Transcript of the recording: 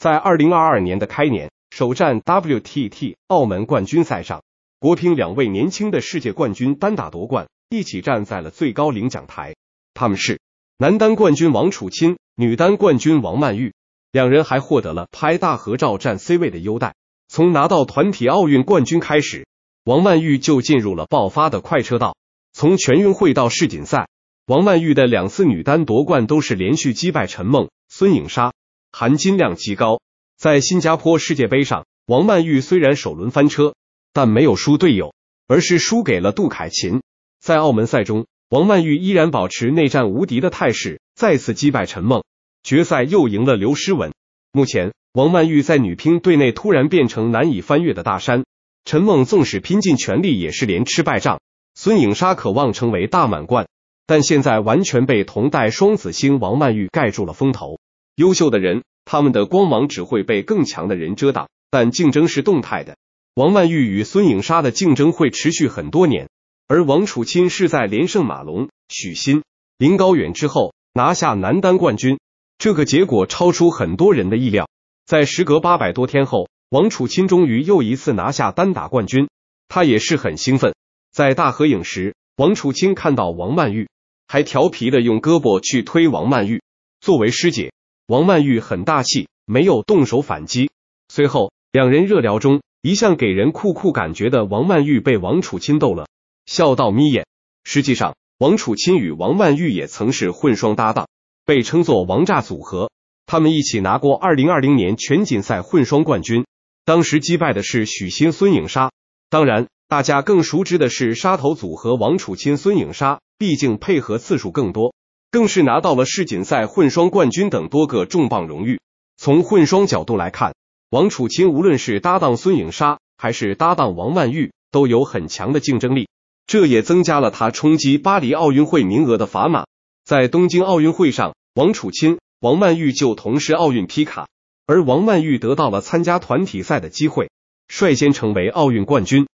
在二零二二年的开年首战 WTT 澳门冠军赛上，国乒两位年轻的世界冠军单打夺冠，一起站在了最高领奖台。他们是男单冠军王楚钦，女单冠军王曼玉。两人还获得了拍大合照占 C 位的优待。从拿到团体奥运冠军开始，王曼玉就进入了爆发的快车道。从全运会到世锦赛，王曼玉的两次女单夺冠都是连续击败陈梦、孙颖莎。含金量极高。在新加坡世界杯上，王曼玉虽然首轮翻车，但没有输队友，而是输给了杜凯芹。在澳门赛中，王曼玉依然保持内战无敌的态势，再次击败陈梦，决赛又赢了刘诗雯。目前，王曼玉在女乒队内突然变成难以翻越的大山，陈梦纵使拼尽全力，也是连吃败仗。孙颖莎渴望成为大满贯，但现在完全被同代双子星王曼玉盖住了风头。优秀的人，他们的光芒只会被更强的人遮挡。但竞争是动态的，王曼玉与孙颖莎的竞争会持续很多年。而王楚钦是在连胜马龙、许昕、林高远之后拿下男单冠军，这个结果超出很多人的意料。在时隔八百多天后，王楚钦终于又一次拿下单打冠军，他也是很兴奋。在大合影时，王楚钦看到王曼玉，还调皮的用胳膊去推王曼玉。作为师姐。王曼玉很大气，没有动手反击。随后两人热聊中，一向给人酷酷感觉的王曼玉被王楚钦逗了，笑到眯眼。实际上，王楚钦与王曼玉也曾是混双搭档，被称作“王炸组合”。他们一起拿过2020年全锦赛混双冠军，当时击败的是许昕孙颖莎。当然，大家更熟知的是“沙头组合”王楚钦孙颖莎，毕竟配合次数更多。更是拿到了世锦赛混双冠军等多个重磅荣誉。从混双角度来看，王楚钦无论是搭档孙颖莎，还是搭档王曼玉，都有很强的竞争力，这也增加了他冲击巴黎奥运会名额的砝码。在东京奥运会上，王楚钦、王曼玉就同时奥运批卡，而王曼玉得到了参加团体赛的机会，率先成为奥运冠军。